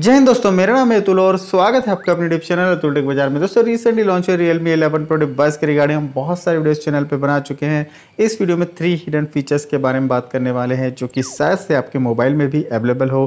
जय हिंद दोस्तों मेरा नाम है अतुल और स्वागत है आपका अपने यूट्यूब चैनल अतुल टेक बाजार में दोस्तों रिसेंटली लॉन्च हुए रियलमी एलेवन प्रो डिवाइस के रिगार्डिंग हम बहुत सारे वीडियोस चैनल पे बना चुके हैं इस वीडियो में थ्री हिडन फीचर्स के बारे में बात करने वाले हैं जो कि शायद से आपके मोबाइल में भी अवेलेबल हो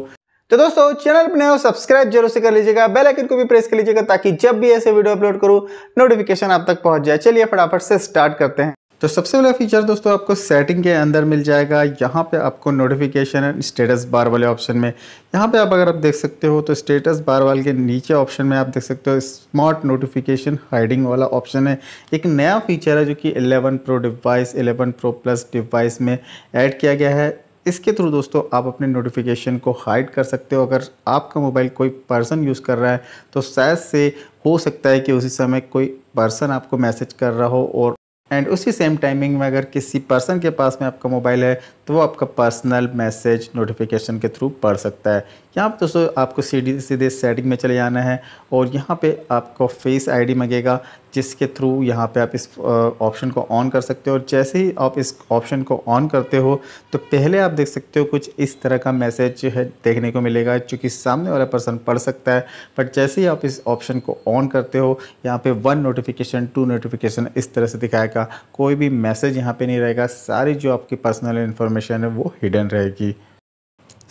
तो दोस्तों चैनल पर नए सब्सक्राइब जरूर से कर लीजिएगा बेल आइकन को भी प्रेस कर लीजिएगा ताकि जब भी ऐसे वीडियो अपलोड करूँ नोटिफिकेशन आप तक पहुँच जाए चलिए फटाफट से स्टार्ट करते हैं तो सबसे पहला फीचर दोस्तों आपको सेटिंग के अंदर मिल जाएगा यहाँ पे आपको नोटिफिकेशन एंड स्टेटस बार वाले ऑप्शन में यहाँ पे आप अगर आप देख सकते हो तो स्टेटस बार वाले के नीचे ऑप्शन में आप देख सकते हो स्मार्ट नोटिफिकेशन हाइडिंग वाला ऑप्शन है एक नया फीचर है जो कि 11 pro device 11 pro plus device में ऐड किया गया है इसके थ्रू दोस्तों आप अपने नोटिफिकेशन को हाइड कर सकते हो अगर आपका मोबाइल कोई पर्सन यूज़ कर रहा है तो शायद से हो सकता है कि उसी समय कोई पर्सन आपको मैसेज कर रहा हो और एंड उसी सेम टाइमिंग में अगर किसी पर्सन के पास में आपका मोबाइल है तो वो आपका पर्सनल मैसेज नोटिफिकेशन के थ्रू पढ़ सकता है यहाँ पर दोस्तों आपको सीधे सीधे सेटिंग में चले जाना है और यहाँ पे आपको फेस आईडी मांगेगा जिसके थ्रू यहाँ पे आप इस ऑप्शन को ऑन कर सकते हो और जैसे ही आप इस ऑप्शन को ऑन करते हो तो पहले आप देख सकते हो कुछ इस तरह का मैसेज जो है देखने को मिलेगा चूँकि सामने वाला पर्सन पढ़ सकता है बट जैसे ही आप इस ऑप्शन को ऑन करते हो यहाँ पे वन नोटिफिकेशन टू नोटिफिकेशन इस तरह से दिखाएगा कोई भी मैसेज यहाँ पर नहीं रहेगा सारी जो आपकी पर्सनल इन्फॉर्मेशन है वो हिडन रहेगी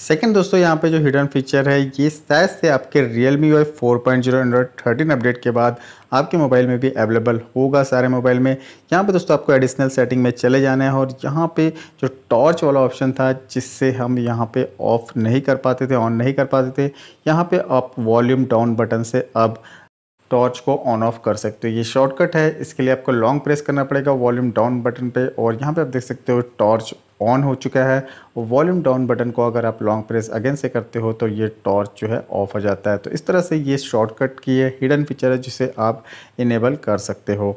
सेकंड दोस्तों यहाँ पे जो हिडन फीचर है ये शायद से आपके Realme UI four point zero thirteen update के बाद आपके मोबाइल में भी अवेलेबल होगा सारे मोबाइल में यहाँ पे दोस्तों आपको एडिशनल सेटिंग में चले जाना है और यहाँ पे जो टॉर्च वाला ऑप्शन था जिससे हम यहाँ पे ऑफ नहीं कर पाते थे ऑन नहीं कर पाते थे यहाँ पर आप वॉल्यूम डाउन बटन से अब टॉर्च को ऑन ऑफ कर सकते हो ये शॉर्टकट है इसके लिए आपको लॉन्ग प्रेस करना पड़ेगा वॉल्यूम डाउन बटन पे और यहाँ पे आप देख सकते हो टॉर्च ऑन हो चुका है और वॉल्यूम डाउन बटन को अगर आप लॉन्ग प्रेस अगेन से करते हो तो ये टॉर्च जो है ऑफ हो जाता है तो इस तरह से ये शॉर्टकट की है हिडन फीचर है जिसे आप इनेबल कर सकते हो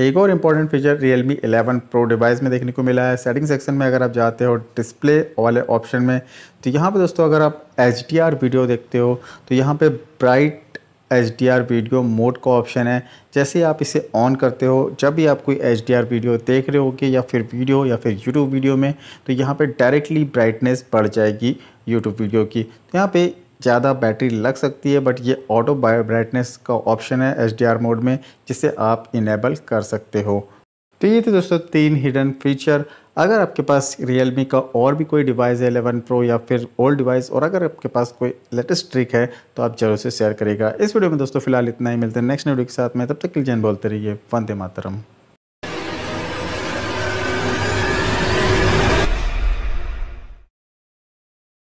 एक और important feature Realme 11 Pro device में देखने को मिला है सेटिंग सेक्शन में अगर आप जाते हो डिस्प्ले वाले ऑप्शन में तो यहाँ पे दोस्तों अगर आप एच वीडियो देखते हो तो यहाँ पे bright H D R video mode का ऑप्शन है जैसे आप इसे ऑन करते हो जब भी आप कोई एच डी आर वीडियो देख रहे होगे या फिर वीडियो या फिर यूट्यूब वीडियो में तो यहाँ पे डायरेक्टली ब्राइटनेस बढ़ जाएगी यूट्यूब वीडियो की तो यहाँ पे ज़्यादा बैटरी लग सकती है बट ये ऑटो ब्राइटनेस का ऑप्शन है एच डी आर मोड में जिसे आप इनेबल कर सकते हो तो ये थे दोस्तों तीन हिडन फीचर अगर आपके पास रियलमी का और भी कोई डिवाइस है 11 प्रो या फिर ओल्ड डिवाइस और अगर आपके पास कोई लेटेस्ट ट्रिक है तो आप जरूर से शेयर करेगा इस वीडियो में दोस्तों फिलहाल इतना ही मिलते हैं नेक्स्ट वीडियो के साथ में तब तक के लिए जैन बोलते रहिए वंदे मातरम